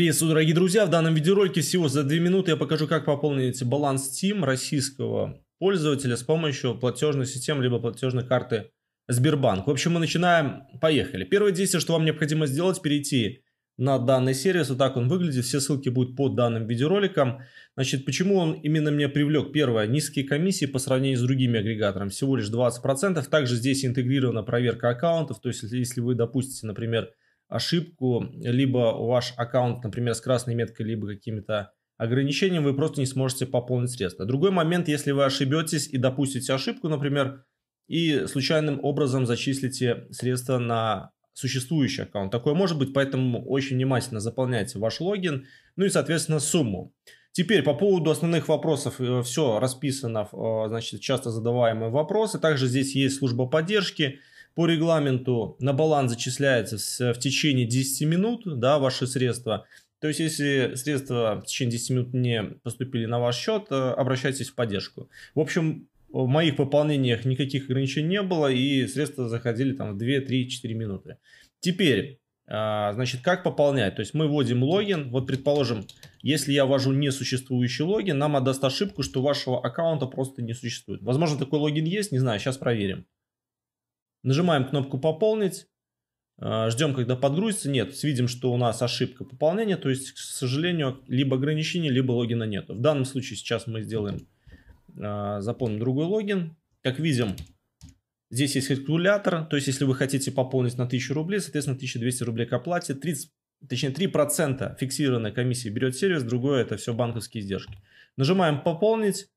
Приветствую, дорогие друзья! В данном видеоролике всего за 2 минуты я покажу, как пополнить баланс Steam российского пользователя с помощью платежной системы либо платежной карты Сбербанк. В общем, мы начинаем. Поехали. Первое действие, что вам необходимо сделать, перейти на данный сервис. Вот так он выглядит. Все ссылки будут под данным видеороликом. Значит, почему он именно меня привлек? Первое, низкие комиссии по сравнению с другими агрегаторами. Всего лишь 20%. Также здесь интегрирована проверка аккаунтов. То есть, если вы допустите, например, ошибку, либо ваш аккаунт, например, с красной меткой, либо какими-то ограничениями, вы просто не сможете пополнить средства. Другой момент, если вы ошибетесь и допустите ошибку, например, и случайным образом зачислите средства на существующий аккаунт. Такое может быть, поэтому очень внимательно заполняйте ваш логин, ну и, соответственно, сумму. Теперь по поводу основных вопросов, э, все расписано, э, значит, часто задаваемые вопросы. Также здесь есть служба поддержки, по регламенту на баланс зачисляется в течение 10 минут да, ваши средства. То есть, если средства в течение 10 минут не поступили на ваш счет, э, обращайтесь в поддержку. В общем, в моих пополнениях никаких ограничений не было, и средства заходили там в 2, 3, 4 минуты. Теперь, э, значит, как пополнять? То есть мы вводим логин. Вот, предположим, если я ввожу несуществующий логин, нам отдаст ошибку, что вашего аккаунта просто не существует. Возможно, такой логин есть, не знаю, сейчас проверим. Нажимаем кнопку «Пополнить». А, ждем, когда подгрузится. Нет, видим, что у нас ошибка пополнения. То есть, к сожалению, либо ограничений, либо логина нету. В данном случае сейчас мы сделаем, а, заполним другой логин. Как видим, здесь есть калькулятор. То есть, если вы хотите пополнить на 1000 рублей, соответственно, 1200 рублей к оплате. 30, точнее, 3% фиксированной комиссии берет сервис. Другое это все банковские издержки. Нажимаем «Пополнить».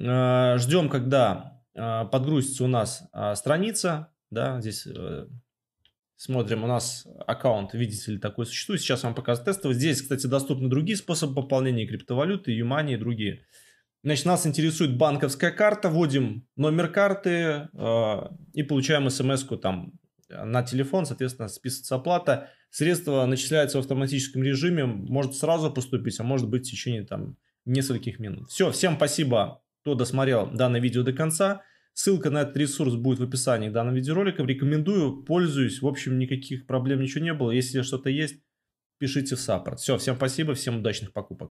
А, ждем, когда а, подгрузится у нас а, страница, да, здесь э, смотрим, у нас аккаунт, видите ли, такой существует, сейчас вам покажу тестовый. Здесь, кстати, доступны другие способы пополнения криптовалюты, юмани и другие. Значит, нас интересует банковская карта, вводим номер карты э, и получаем смс там на телефон, соответственно, списывается оплата. Средства начисляются в автоматическом режиме, может сразу поступить, а может быть в течение там нескольких минут. Все, всем спасибо, кто досмотрел данное видео до конца. Ссылка на этот ресурс будет в описании данного видеоролика. Рекомендую, пользуюсь. В общем, никаких проблем ничего не было. Если что-то есть, пишите в саппорт. Все, всем спасибо, всем удачных покупок.